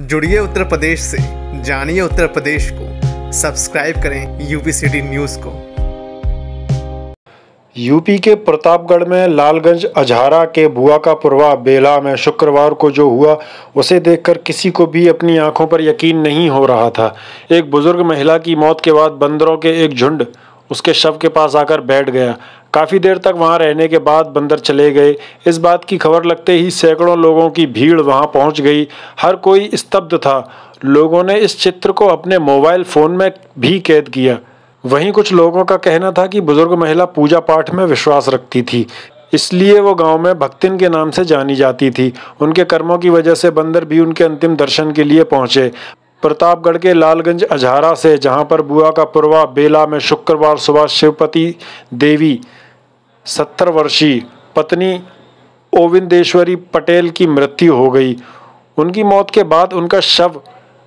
जुड़िए उत्तर प्रदेश से जानिए उत्तर प्रदेश को सब्सक्राइब करें यूपी सिटी न्यूज को यूपी के प्रतापगढ़ में लालगंज अजहारा के बुआ का पुरवा बेला में शुक्रवार को जो हुआ उसे देखकर किसी को भी अपनी आंखों पर यकीन नहीं हो रहा था एक बुजुर्ग महिला की मौत के बाद बंदरों के एक झुंड उसके शव के पास आकर बैठ गया काफ़ी देर तक वहाँ रहने के बाद बंदर चले गए इस बात की खबर लगते ही सैकड़ों लोगों की भीड़ वहाँ पहुँच गई हर कोई स्तब्ध था लोगों ने इस चित्र को अपने मोबाइल फ़ोन में भी कैद किया वहीं कुछ लोगों का कहना था कि बुज़ुर्ग महिला पूजा पाठ में विश्वास रखती थी इसलिए वो गांव में भक्तिन के नाम से जानी जाती थी उनके कर्मों की वजह से बंदर भी उनके अंतिम दर्शन के लिए पहुंचे प्रतापगढ़ के लालगंज अजहारा से जहां पर बुआ का पुरवा बेला में शुक्रवार सुबह शिवपति देवी सत्तर वर्षीय पत्नी ओविंदेश्वरी पटेल की मृत्यु हो गई उनकी मौत के बाद उनका शव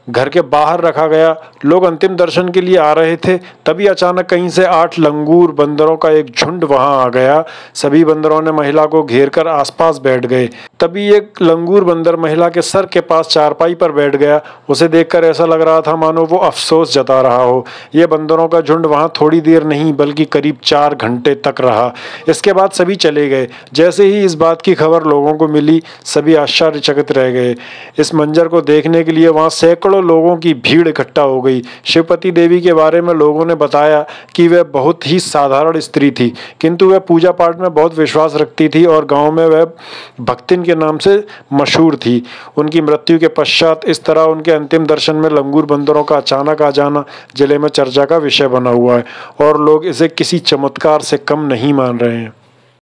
घर के बाहर रखा गया लोग अंतिम दर्शन के लिए आ रहे थे तभी अचानक कहीं से आठ लंगूर बंदरों का एक झुंड वहां आ गया सभी बंदरों ने महिला को घेर कर आसपास बैठ गए तभी एक लंगूर बंदर महिला के सर के पास चारपाई पर बैठ गया उसे देखकर ऐसा लग रहा था मानो वो अफसोस जता रहा हो यह बंदरों का झुंड वहाँ थोड़ी देर नहीं बल्कि करीब चार घंटे तक रहा इसके बाद सभी चले गए जैसे ही इस बात की खबर लोगों को मिली सभी आश्चर्यचकित रह गए इस मंजर को देखने के लिए वहाँ सैकड़ों सैकड़ों लोगों की भीड़ इकट्ठा हो गई शिवपति देवी के बारे में लोगों ने बताया कि वह बहुत ही साधारण स्त्री थी किंतु वह पूजा पाठ में बहुत विश्वास रखती थी और गांव में वह भक्तिन के नाम से मशहूर थी उनकी मृत्यु के पश्चात इस तरह उनके अंतिम दर्शन में लंगूर बंदरों का अचानक आ जाना जिले में चर्चा का विषय बना हुआ है और लोग इसे किसी चमत्कार से कम नहीं मान रहे हैं